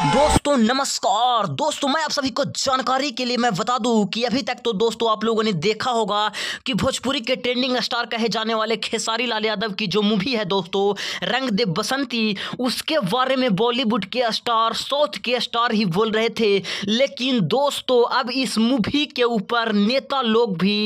दोस्तों नमस्कार दोस्तों मैं आप सभी को जानकारी के लिए मैं बता दूं कि अभी तक तो दोस्तों आप लोगों ने देखा होगा कि भोजपुरी के ट्रेंडिंग स्टार कहे जाने वाले खेसारी लाल यादव की जो मूवी है दोस्तों रंग दे बसंती उसके बारे में बॉलीवुड के स्टार साउथ के स्टार ही बोल रहे थे लेकिन दोस्तों अब इस मूवी के ऊपर नेता लोग भी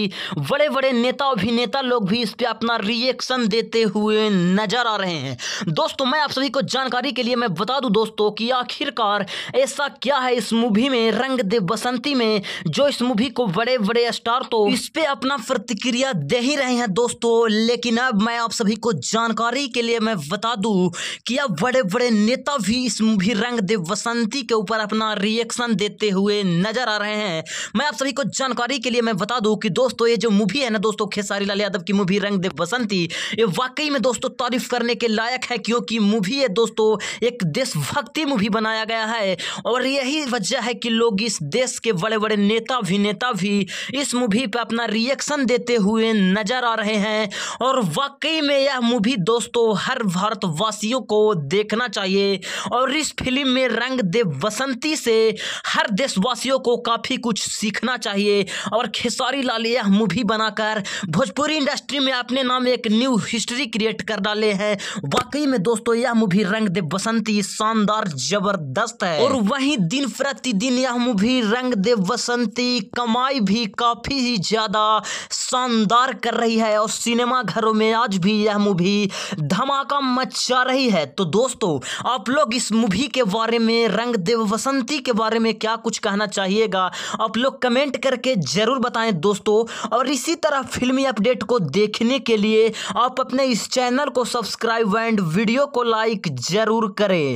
बड़े बड़े नेता अभिनेता लोग भी इस पर अपना रिएक्शन देते हुए नजर आ रहे हैं दोस्तों मैं आप सभी को जानकारी के लिए मैं बता दूँ दोस्तों कि आखिरकार और ऐसा क्या है इस मूवी में रंग दे बसंती में जो इस मूवी को बड़े बड़े स्टार तो इस पे अपना प्रतिक्रिया दे ही रहे हैं दोस्तों लेकिन अब मैं आप सभी को जानकारी के लिए मैं बता दू कि अब बड़े बड़े नेता भी इस मूवी रंग दे बसंती के ऊपर अपना रिएक्शन देते हुए नजर आ रहे हैं मैं आप सभी को जानकारी के लिए मैं बता दू कि दोस्तों ये जो मूवी है ना दोस्तों खेसारी लाल यादव की मूवी रंग दे बसंती ये वाकई में दोस्तों तारीफ करने के लायक है क्योंकि मूवी है दोस्तों एक देशभक्ति मूवी बनाया गया गया है और यही वजह है कि लोग इस देश के बड़े बड़े नेता भी नेता भी इस मूवी पर अपना रिएक्शन देते हुए नजर आ रहे हैं और वाकई में यह मूवी दोस्तों हर भारतवासियों को देखना चाहिए और इस फिल्म में रंग दे बसंती से हर देशवासियों को काफ़ी कुछ सीखना चाहिए और खेसारी लाल यह मूवी बनाकर भोजपुरी इंडस्ट्री में अपने नाम एक न्यू हिस्ट्री क्रिएट कर डाले हैं वाकई में दोस्तों यह मूवी रंग दे बसंती शानदार जबरदस्त जबरदस्त है और वहीं दिन प्रतिदिन यह मूवी रंग दे बसंती कमाई भी काफी ही ज्यादा शानदार कर रही है और सिनेमा घरों में आज भी यह मूवी धमाका मचा रही है तो दोस्तों आप लोग इस मूवी के बारे में रंग देव बसंती के बारे में क्या कुछ कहना चाहिएगा आप लोग कमेंट करके जरूर बताएं दोस्तों और इसी तरह फिल्मी अपडेट को देखने के लिए आप अपने इस चैनल को सब्सक्राइब एंड वीडियो को लाइक जरूर करें